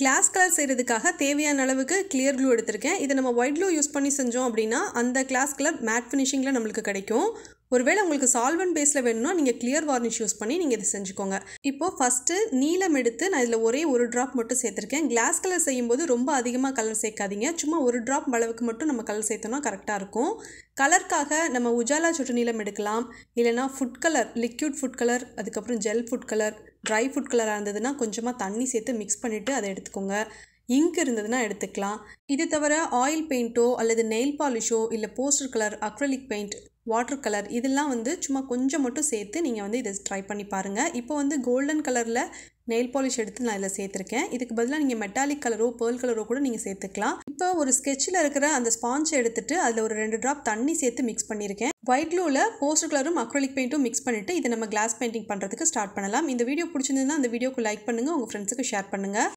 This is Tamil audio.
கிளாஸ் கலர் செய்கிறதுக்காக தேவையான அளவுக்கு கிளியர் க்ளூ எடுத்திருக்கேன் இதை நம்ம ஒயிட் க்ளூ யூஸ் பண்ணி செஞ்சோம் அப்படின்னா அந்த கிளாஸ் கலர் மேட் ஃபினிஷிங்கில் நம்மளுக்கு கிடைக்கும் ஒருவேளை உங்களுக்கு சால்வன் பேஸில் வேணும்னா நீங்கள் கிளியர் வார்னிஷ் யூஸ் பண்ணி நீங்கள் இதை செஞ்சுக்கோங்க இப்போது ஃபஸ்ட்டு நீளம் எடுத்து நான் இதில் ஒரே ஒரு ட்ராப் மட்டும் சேர்த்துருக்கேன் கிளாஸ் கலர் செய்யும்போது ரொம்ப அதிகமாக கலர் சேர்க்காதீங்க சும்மா ஒரு ட்ராப் அளவுக்கு மட்டும் நம்ம கலர் சேர்த்தோம்னா கரெக்டாக இருக்கும் கலருக்காக நம்ம உஜாலா சுட்டு நீளம் எடுக்கலாம் இல்லைனா food colour liquid food colour அதுக்கப்புறம் gel food colour dry food கலராக இருந்ததுன்னா கொஞ்சமாக தண்ணி சேர்த்து மிக்ஸ் பண்ணிவிட்டு அதை எடுத்துக்கோங்க இங்க் இருந்ததுன்னா எடுத்துக்கலாம் இது தவிர ஆயில் பெயிண்ட்டோ அல்லது நெயில் பாலிஷோ இல்லை poster colour acrylic paint water colour இதெல்லாம் வந்து சும்மா கொஞ்சம் மட்டும் சேர்த்து நீங்கள் வந்து இதை ட்ரை பண்ணி பாருங்கள் இப்போ வந்து கோல்டன் கலரில் நெயில் பாலிஷ் எடுத்து நான் இதில் சேர்த்துருக்கேன் இதுக்கு பதிலாக நீங்கள் மெட்டாலிக் கலரோ பேர்ல் கலரோ கூட நீங்கள் சேர்த்துக்கலாம் இப்போ ஒரு ஸ்கெட்சில் இருக்கிற அந்த ஸ்பாஞ்சை எடுத்துட்டு அதில் ஒரு ரெண்டு ட்ராப் தண்ணி சேர்த்து மிக்ஸ் பண்ணியிருக்கேன் ஒயிட் க்ளூவில் போஸ்டர் கலரும் அக்ரலிக் பெயிண்ட்டும் மிக்ஸ் பண்ணிவிட்டு இதை நம்ம கிளாஸ் பெயிண்டிங் பண்ணுறதுக்கு ஸ்டார்ட் பண்ணலாம் இந்த வீடியோ பிடிச்சிருந்ததுன்னா அந்த வீடியோக்கு லைக் பண்ணுங்கள் உங்கள் ஃப்ரெண்ட்ஸுக்கு ஷேர் பண்ணுங்கள்